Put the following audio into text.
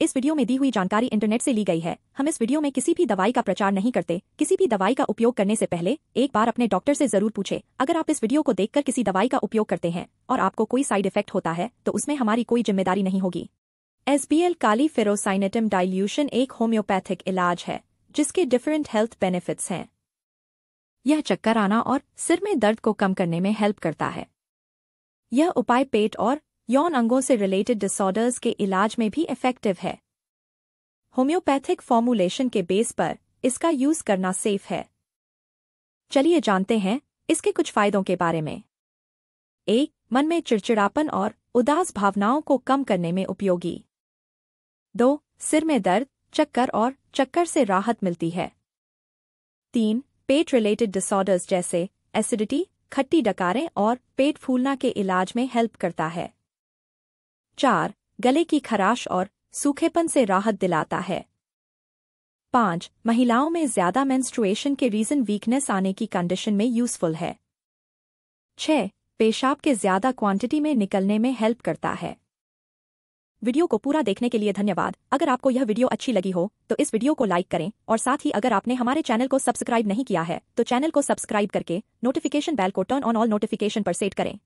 इस वीडियो में दी हुई जानकारी इंटरनेट से ली गई है हम इस वीडियो में किसी भी दवाई का प्रचार नहीं करते किसी भी दवाई का उपयोग करने से पहले एक बार अपने डॉक्टर से जरूर पूछे अगर आप इस वीडियो को देखकर किसी दवाई का उपयोग करते हैं और आपको कोई साइड इफेक्ट होता है तो उसमें हमारी कोई जिम्मेदारी नहीं होगी एसबीएल काली फेरोसाइनेटम डाइल्यूशन एक होम्योपैथिक इलाज है जिसके डिफरेंट हेल्थ बेनिफिट्स हैं यह चक्कर आना और सिर में दर्द को कम करने में हेल्प करता है यह उपाय पेट और यौन अंगों से रिलेटेड डिसऑर्डर्स के इलाज में भी इफेक्टिव है होम्योपैथिक फॉर्मूलेशन के बेस पर इसका यूज करना सेफ है चलिए जानते हैं इसके कुछ फायदों के बारे में एक मन में चिड़चिड़ापन और उदास भावनाओं को कम करने में उपयोगी दो सिर में दर्द चक्कर और चक्कर से राहत मिलती है तीन पेट रिलेटेड डिसऑर्डर्स जैसे एसिडिटी खट्टी डकारें और पेट फूलना के इलाज में हेल्प करता है चार गले की खराश और सूखेपन से राहत दिलाता है पांच महिलाओं में ज्यादा मेंस्ट्रुएशन के रीजन वीकनेस आने की कंडीशन में यूजफुल है छह पेशाब के ज्यादा क्वांटिटी में निकलने में हेल्प करता है वीडियो को पूरा देखने के लिए धन्यवाद अगर आपको यह वीडियो अच्छी लगी हो तो इस वीडियो को लाइक करें और साथ ही अगर आपने हमारे चैनल को सब्सक्राइब नहीं किया है तो चैनल को सब्सक्राइब करके नोटिफिकेशन बैल को टर्न ऑन ऑल नोटिफिकेशन पर सेट करें